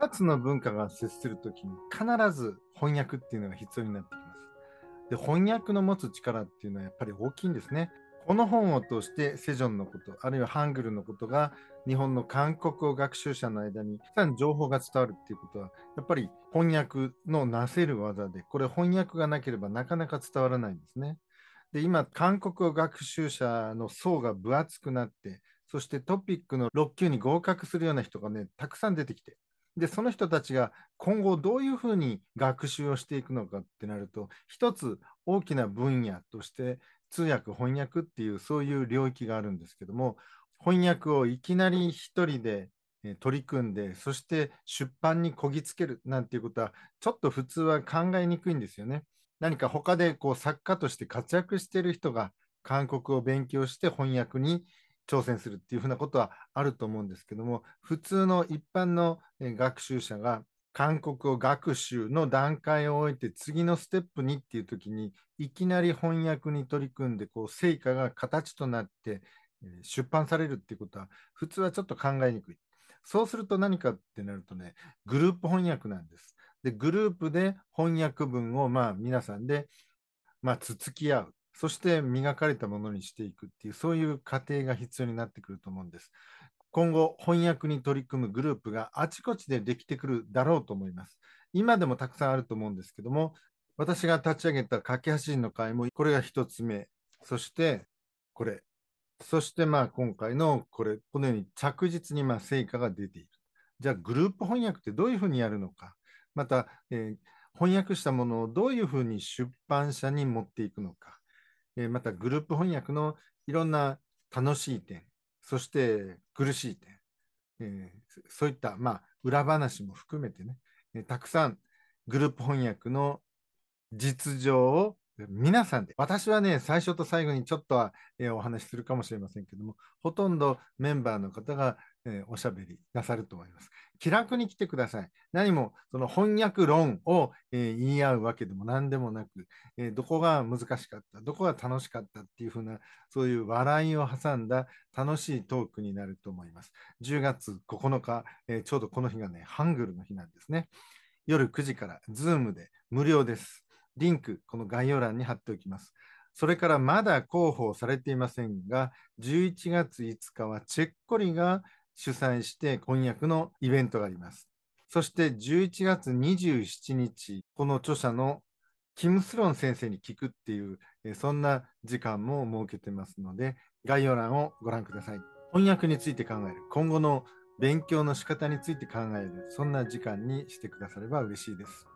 2つの文化が接するときに必ず翻訳っていうのが必要になってきます。で、翻訳の持つ力っていうのはやっぱり大きいんですね。この本を通してセジョンのこと、あるいはハングルのことが日本の韓国語学習者の間にたくさん情報が伝わるっていうことは、やっぱり翻訳のなせる技で、これ翻訳がなければなかなか伝わらないんですね。で、今、韓国語学習者の層が分厚くなって、そしてトピックの6級に合格するような人がね、たくさん出てきて、で、その人たちが今後どういうふうに学習をしていくのかってなると、一つ大きな分野として通訳、翻訳っていうそういう領域があるんですけども、翻訳をいきなり一人で取り組んで、そして出版にこぎつけるなんていうことは、ちょっと普通は考えにくいんですよね。何か他でこう作家として活躍している人が韓国を勉強して翻訳に挑戦するっていうふうなことはあると思うんですけども普通の一般の学習者が韓国語学習の段階を終えて次のステップにっていう時にいきなり翻訳に取り組んでこう成果が形となって出版されるっていうことは普通はちょっと考えにくい。そうすると何かってなるとねグループ翻訳なんです。でグループで翻訳文をまあ皆さんでまあつつき合うそして磨かれたものにしていくっていう、そういう過程が必要になってくると思うんです。今後、翻訳に取り組むグループがあちこちでできてくるだろうと思います。今でもたくさんあると思うんですけども、私が立ち上げた架け橋の会も、これが1つ目。そして、これ。そして、まあ、今回のこれ、このように着実にま成果が出ている。じゃあ、グループ翻訳ってどういうふうにやるのか。また、えー、翻訳したものをどういうふうに出版社に持っていくのか。えまたグループ翻訳のいろんな楽しい点、そして苦しい点、えそういった、まあ、裏話も含めてね、たくさんグループ翻訳の実情を皆さんで、私はね、最初と最後にちょっとは、えお話しするかもしれませんけども、ほとんどメンバーの方がえー、おしゃべりなさると思います。気楽に来てください。何もその翻訳論を、えー、言い合うわけでも何でもなく、えー、どこが難しかった、どこが楽しかったっていうふうな、そういう笑いを挟んだ楽しいトークになると思います。10月9日、えちょうどこの日がね、ハングルの日なんですね。夜9時から、ズームで無料です。リンク、この概要欄に貼っておきます。それからまだ広報されていませんが、11月5日はチェッコリが主催して婚約のイベントがあります。そして11月27日、この著者のキム・スロン先生に聞くっていう、そんな時間も設けてますので、概要欄をご覧ください。翻訳について考える、今後の勉強の仕方について考える、そんな時間にしてくだされば嬉しいです。